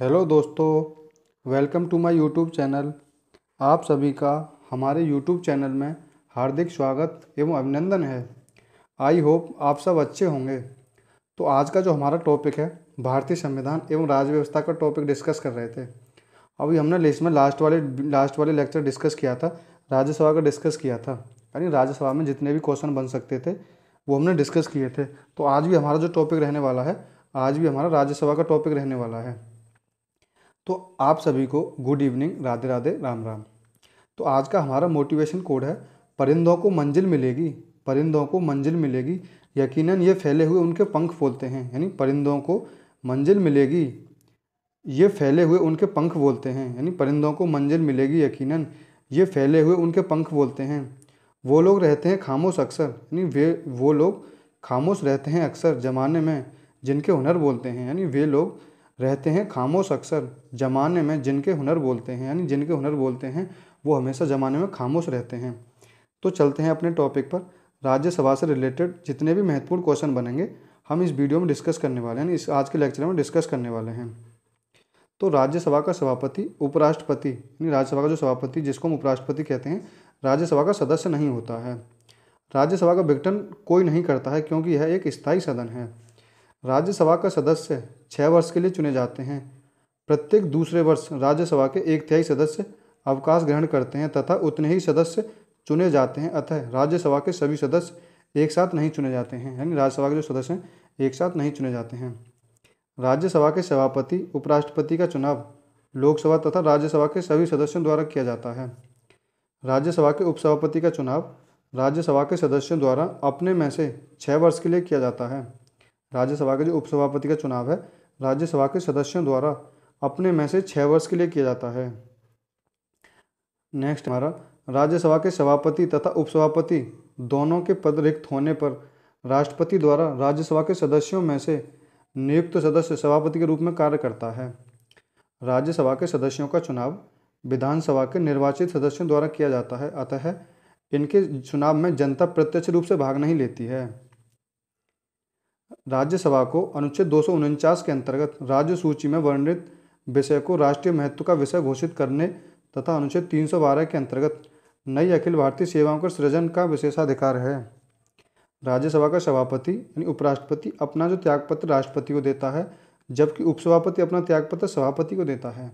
hello दोस्तों welcome to my YouTube channel आप सभी का हमारे यूट्यूब चैनल में हार्दिक स्वागत एवं अभिनंदन है आई होप आप सब अच्छे होंगे तो आज का जो हमारा टॉपिक है भारतीय संविधान एवं राज्य व्यवस्था का टॉपिक डिस्कस कर रहे थे अभी हमने लिस्ट में लास्ट वाले लास्ट वाले लेक्चर डिस्कस किया था राज्यसभा का डिस्कस किया था यानी राज्यसभा में जितने भी क्वेश्चन बन सकते थे वो हमने डिस्कस किए थे तो आज भी हमारा जो टॉपिक रहने वाला है आज भी हमारा राज्यसभा का टॉपिक रहने वाला है तो आप सभी को गुड इवनिंग राधे राधे राम राम तो आज का हमारा मोटिवेशन कोड है परिंदों को मंजिल मिलेगी परिंदों को मंजिल मिलेगी यकीनन ये फैले हुए उनके पंख बोलते हैं यानी परिंदों को मंजिल मिलेगी ये फैले हुए उनके पंख बोलते हैं यानी परिंदों को मंजिल मिलेगी यकीनन ये फैले हुए उनके पंख बोलते हैं वो लोग रहते हैं खामोश अक्सर यानी वे वो लोग खामोश रहते हैं अक्सर ज़माने में जिनके हुनर बोलते हैं यानी वे लोग रहते हैं खामोश अक्सर ज़माने में जिनके हुनर बोलते हैं यानी जिनके हुनर बोलते हैं वो हमेशा ज़माने में खामोश रहते हैं तो चलते हैं अपने टॉपिक पर राज्यसभा से रिलेटेड जितने भी महत्वपूर्ण क्वेश्चन बनेंगे हम इस वीडियो में डिस्कस करने वाले हैं इस आज के लेक्चर में डिस्कस करने वाले हैं तो राज्यसभा का सभापति उपराष्ट्रपति यानी राज्यसभा का जो सभापति जिसको हम उपराष्ट्रपति कहते हैं राज्यसभा का सदस्य नहीं होता है राज्यसभा का विघटन कोई नहीं करता है क्योंकि यह एक स्थायी सदन है राज्यसभा का सदस्य छः वर्ष के लिए चुने जाते हैं प्रत्येक दूसरे वर्ष राज्यसभा के एक तिहाई सदस्य अवकाश ग्रहण करते हैं तथा उतने ही सदस्य चुने जाते हैं अतः राज्यसभा के सभी सदस्य एक साथ नहीं चुने जाते हैं यानी राज्यसभा के जो सदस्य हैं एक साथ नहीं चुने जाते हैं राज्यसभा के सभापति उपराष्ट्रपति का चुनाव लोकसभा तथा राज्यसभा के सभी सदस्यों द्वारा किया जाता है राज्यसभा के उपसभापति का चुनाव राज्यसभा के सदस्यों द्वारा अपने में से छः वर्ष के लिए किया जाता है राज्यसभा का जो उपसभापति का चुनाव है राज्यसभा के सदस्यों द्वारा अपने में से छः वर्ष के लिए किया जाता है नेक्स्ट हमारा राज्यसभा के सभापति तथा उपसभापति दोनों के पद रिक्त होने पर राष्ट्रपति द्वारा राज्यसभा के सदस्यों में से नियुक्त सदस्य सभापति के रूप में कार्य करता है राज्यसभा के सदस्यों का चुनाव विधानसभा के निर्वाचित सदस्यों द्वारा किया जाता है अतः इनके चुनाव में जनता प्रत्यक्ष रूप से भाग नहीं लेती है राज्यसभा को अनुच्छेद दो के अंतर्गत राज्य सूची में वर्णित विषय को राष्ट्रीय महत्व का विषय घोषित करने तथा अनुच्छेद 312 के अंतर्गत नई अखिल भारतीय सेवाओं के सृजन का विशेषाधिकार है राज्यसभा का सभापति यानी उपराष्ट्रपति अपना जो त्यागपत्र राष्ट्रपति को देता है जबकि उपसभापति अपना त्यागपत्र सभापति को देता है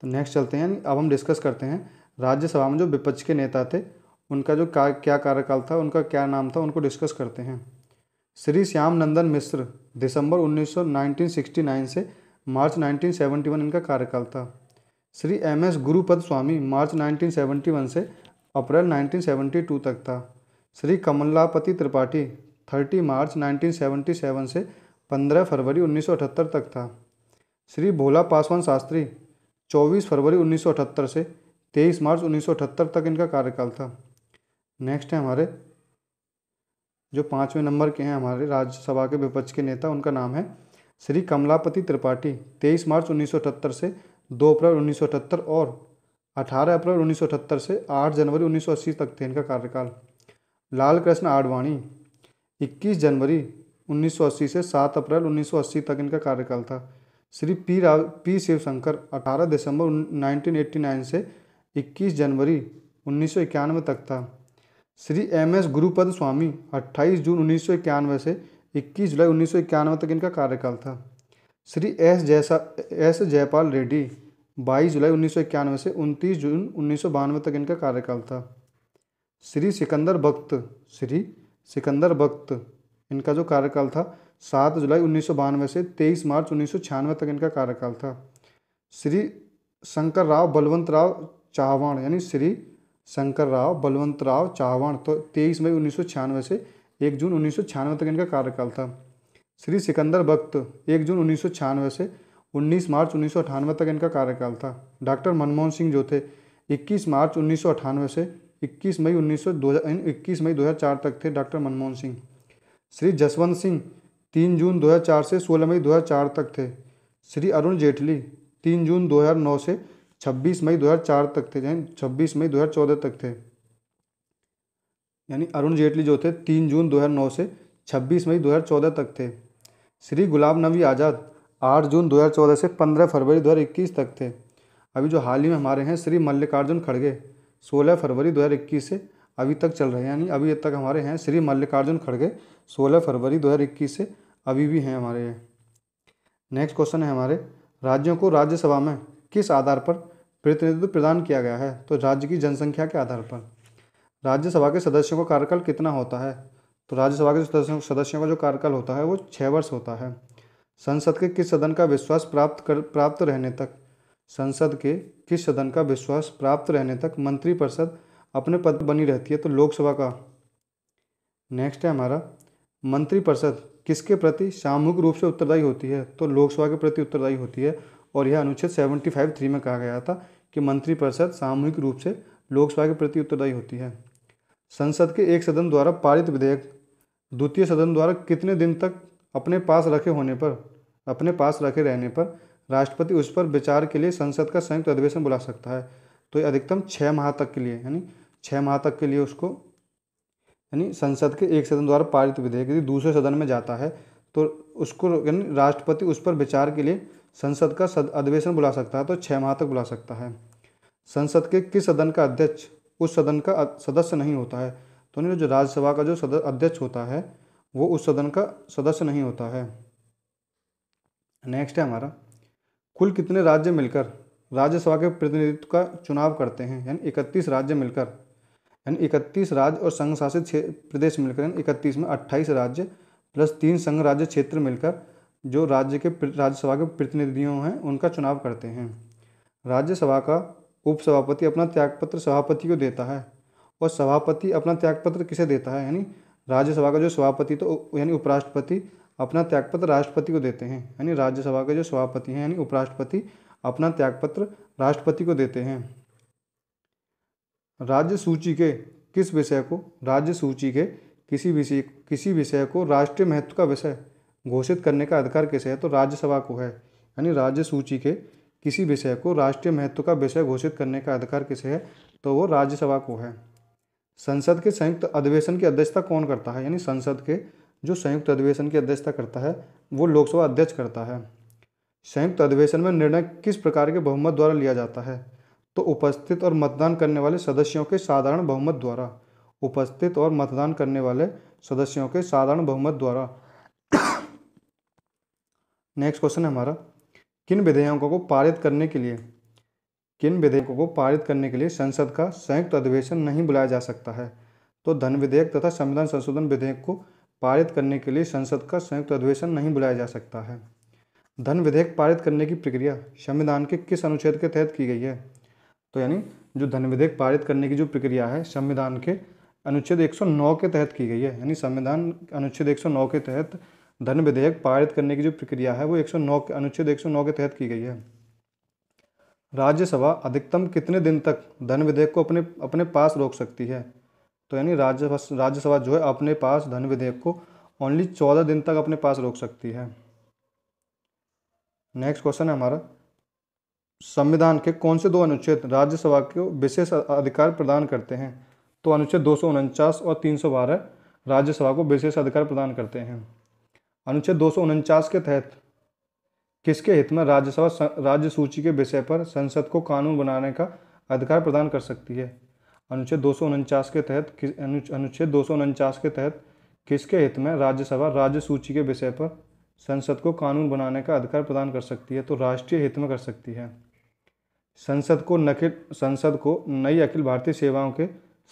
तो नेक्स्ट चलते हैं अब हम डिस्कस करते हैं राज्यसभा में जो विपक्ष के नेता थे उनका जो का, क्या कार्यकाल था उनका क्या नाम था उनको डिस्कस करते हैं श्री श्याम नंदन मिश्र दिसंबर 1969 से मार्च 1971 इनका कार्यकाल था श्री एम एस गुरुपद स्वामी मार्च 1971 से अप्रैल 1972 तक था श्री कमलापति त्रिपाठी 30 मार्च 1977 से 15 फरवरी 1978 तक था श्री भोला पासवान शास्त्री 24 फरवरी 1978 से 23 मार्च 1978 तक इनका कार्यकाल था नेक्स्ट है हमारे जो पाँचवें नंबर के हैं हमारे राज्यसभा के विपक्ष के नेता उनका नाम है श्री कमलापति त्रिपाठी तेईस मार्च उन्नीस से दो अप्रैल उन्नीस और अठारह अप्रैल उन्नीस से आठ जनवरी उन्नीस तक थे इनका कार्यकाल लाल कृष्ण आडवाणी इक्कीस जनवरी 1980 से 7 अप्रैल 1980 तक इनका कार्यकाल था श्री पी राव पी शिवशंकर 18 दिसंबर 1989 से 21 जनवरी उन्नीस तक था श्री एम एस गुरुपद स्वामी 28 जून उन्नीस से 21 जुलाई उन्नीस तक इनका कार्यकाल था श्री एस जैसा एस जयपाल रेड्डी 22 जुलाई उन्नीस से 29 जून उन्नीस तक इनका कार्यकाल था श्री सिकंदर भक्त श्री सिकंदर भक्त इनका जो कार्यकाल था सात जुलाई उन्नीस से तेईस मार्च उन्नीस तक इनका कार्यकाल था श्री शंकर राव बलवंत राव चाहवाण यानी श्री शंकर राव बलवंत राव चावण तो तेईस मई उन्नीस से एक जून उन्नीस तक इनका कार्यकाल था श्री सिकंदर भक्त एक जून उन्नीस से 19 मार्च उन्नीस तक इनका कार्यकाल था डॉक्टर मनमोहन सिंह जो थे 21 मार्च उन्नीस से 21 मई उन्नीस इक्कीस मई 2004 तक थे डॉक्टर मनमोहन सिंह श्री जसवंत सिंह 3 जून 2004 से 16 मई 2004 तक थे श्री अरुण जेटली 3 जून 2009 से 26 मई 2004 तक थे यानी 26 मई 2014 तक थे यानी अरुण जेटली जो थे 3 जून 2009 से 26 मई 2014 तक थे श्री गुलाम नबी आज़ाद 8 जून 2014 से 15 फरवरी 2021 तक थे अभी जो हाल ही में हमारे हैं श्री मल्लिकार्जुन खड़गे 16 फरवरी 2021 से अभी तक चल रहे हैं यानी अभी तक हमारे हैं श्री मल्लिकार्जुन खड़गे 16 फरवरी 2021 से अभी भी हैं हमारे नेक्स्ट क्वेश्चन है हमारे राज्यों को राज्यसभा में किस आधार पर प्रतिनिधित्व प्रदान किया गया है तो राज्य की जनसंख्या के आधार पर राज्यसभा के सदस्यों का कार्यकाल कितना होता है तो राज्यसभा के सदस्यों सदस्यों का जो कार्यकाल होता है वो छः वर्ष होता है संसद के किस सदन का विश्वास प्राप्त कर प्राप्त रहने तक संसद के किस सदन का विश्वास प्राप्त रहने तक मंत्रिपरिषद अपने पद बनी रहती है तो लोकसभा का नेक्स्ट है हमारा मंत्रिपरिषद किसके प्रति सामूहिक रूप से उत्तरदायी होती है तो लोकसभा के प्रति उत्तरदायी होती है और यह अनुच्छेद सेवेंटी फाइव थ्री में कहा गया था कि मंत्रिपरिषद सामूहिक रूप से लोकसभा के प्रति उत्तरदायी होती है संसद के एक सदन द्वारा पारित विधेयक द्वितीय सदन द्वारा कितने दिन तक अपने पास रखे होने पर अपने पास रखे रहने पर राष्ट्रपति उस पर विचार के लिए संसद का संयुक्त अधिवेशन बुला सकता है तो ये अधिकतम छः माह तक के लिए यानी छः माह तक के लिए उसको यानी संसद के एक सदन द्वारा पारित विधेयक यदि दूसरे सदन में जाता है तो उसको यानी राष्ट्रपति उस पर विचार के लिए संसद का सद अधिवेशन बुला सकता है तो छः माह तक बुला सकता है संसद के किस सदन का अध्यक्ष उस सदन का सदस्य नहीं होता है तो नहीं जो राज्यसभा का जो सदस्य अध्यक्ष होता है वो उस सदन का सदस्य नहीं होता है नेक्स्ट है हमारा कुल कितने राज्य मिलकर राज्यसभा के प्रतिनिधित्व का चुनाव करते हैं यानी इकतीस राज्य मिलकर यानी इकतीस राज्य और संघ शासित प्रदेश मिलकर यानी इकतीस में अट्ठाईस राज्य प्लस तीन संघ राज्य क्षेत्र मिलकर जो राज्य के राज्यसभा के प्रतिनिधियों हैं उनका चुनाव करते हैं राज्यसभा का उपसभापति अपना त्यागपत्र सभापति को देता है और सभापति अपना त्यागपत्र किसे देता है यानी राज्यसभा का जो सभापति तो यानी उपराष्ट्रपति अपना त्यागपत्र राष्ट्रपति को देते हैं यानी राज्यसभा के जो सभापति हैं यानी उपराष्ट्रपति अपना त्यागपत्र राष्ट्रपति को देते हैं राज्य सूची के किस विषय को राज्य सूची के किसी विषय किसी विषय को राष्ट्रीय महत्व का विषय घोषित करने का अधिकार किसे है तो राज्यसभा को है यानी राज्य सूची के किसी विषय को राष्ट्रीय महत्व का विषय घोषित करने का अधिकार किसे है तो वो राज्यसभा को है संसद के संयुक्त अधिवेशन की अध्यक्षता कौन करता है यानी संसद के जो संयुक्त अधिवेशन की अध्यक्षता करता है वो लोकसभा अध्यक्ष करता है संयुक्त अधिवेशन में निर्णय किस प्रकार के बहुमत द्वारा लिया जाता है तो उपस्थित और मतदान करने वाले सदस्यों के साधारण बहुमत द्वारा उपस्थित और मतदान करने वाले सदस्यों के साधारण बहुमत द्वारा नेक्स्ट क्वेश्चन है हमारा किन विधेयकों को पारित करने के लिए किन विधेयकों को पारित करने के लिए संसद का संयुक्त अधिवेशन नहीं बुलाया जा सकता है तो धन विधेयक तथा संविधान संशोधन विधेयक को पारित करने के लिए संसद का संयुक्त अधिवेशन नहीं बुलाया जा सकता है धन विधेयक पारित करने की प्रक्रिया संविधान के किस अनुच्छेद के तहत की गई है तो यानी जो धन विधेयक पारित करने की जो प्रक्रिया है संविधान के अनुच्छेद 109 के तहत की गई है यानी संविधान अनुच्छेद 109 के तहत धन विधेयक पारित करने की जो प्रक्रिया है वो 109 अनुच्छेद 109 के तहत की गई है राज्यसभा अधिकतम कितने दिन तक धन विधेयक को अपने अपने पास रोक सकती है तो यानी राज्यसभा राज्यसभा जो है अपने पास धन विधेयक को ओनली चौदह दिन तक अपने पास रोक सकती है नेक्स्ट क्वेश्चन है हमारा संविधान के कौन से दो अनुच्छेद राज्यसभा को विशेष अधिकार प्रदान करते हैं तो अनुच्छेद दो और तीन राज्यसभा को विशेष अधिकार प्रदान करते हैं अनुच्छेद दो के तहत किसके हित में राज्यसभा राज्य सूची के विषय पर संसद को कानून बनाने का अधिकार प्रदान कर सकती है अनुच्छेद दो के तहत अनुच्छेद दो के तहत किसके हित में राज्यसभा राज्य सूची के विषय पर संसद को कानून बनाने का अधिकार प्रदान कर सकती है तो राष्ट्रीय हित में कर सकती है संसद को नखिल संसद को नई अखिल भारतीय सेवाओं के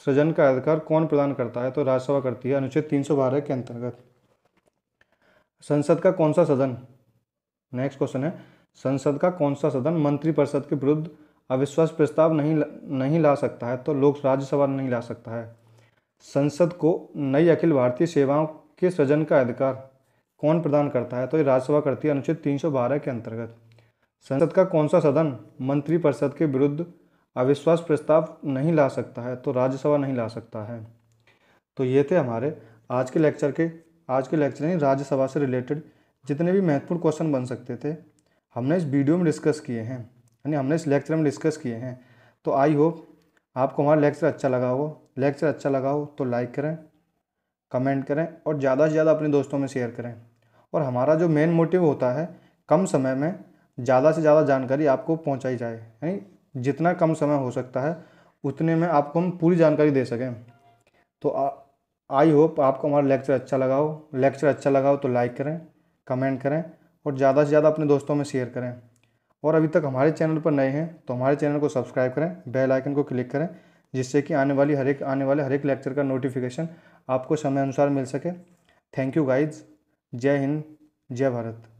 सृजन का अधिकार कौन प्रदान करता है तो राज्यसभा करती है अनुच्छेद 312 के अंतर्गत संसद का कौन सा सदन नेक्स्ट क्वेश्चन है संसद का कौन सा सदन मंत्रिपरिषद के विरुद्ध अविश्वास प्रस्ताव नहीं नहीं ला सकता है तो लोक राज्यसभा नहीं ला सकता है संसद को नई अखिल भारतीय सेवाओं के सृजन का अधिकार कौन प्रदान करता है तो ये राज्यसभा करती है अनुच्छेद 312 के अंतर्गत संसद का कौन सा सदन मंत्रिपरिषद के विरुद्ध अविश्वास प्रस्ताव नहीं ला सकता है तो राज्यसभा नहीं ला सकता है तो ये थे हमारे आज के लेक्चर के आज के लेक्चर यानी राज्यसभा से रिलेटेड जितने भी महत्वपूर्ण क्वेश्चन बन सकते थे हमने इस वीडियो में डिस्कस किए हैं यानी हमने इस लेक्चर में डिस्कस किए हैं तो आई होप आपको हमारा लेक्चर अच्छा लगा हो लेक्चर अच्छा लगा हो तो लाइक करें कमेंट करें और ज़्यादा से ज़्यादा अपने दोस्तों में शेयर करें और हमारा जो मेन मोटिव होता है कम समय में ज़्यादा से ज़्यादा जानकारी आपको पहुँचाई जाए यानी जितना कम समय हो सकता है उतने में आपको हम पूरी जानकारी दे सकें तो आ, आई होप आपको हमारा लेक्चर अच्छा लगा हो लेक्चर अच्छा लगा हो तो लाइक करें कमेंट करें और ज़्यादा से ज़्यादा अपने दोस्तों में शेयर करें और अभी तक हमारे चैनल पर नए हैं तो हमारे चैनल को सब्सक्राइब करें बेल आइकन को क्लिक करें जिससे कि आने वाली हर एक आने वाले हर एक लेक्चर का नोटिफिकेशन आपको समय अनुसार मिल सके थैंक यू गाइज जय हिंद जय भारत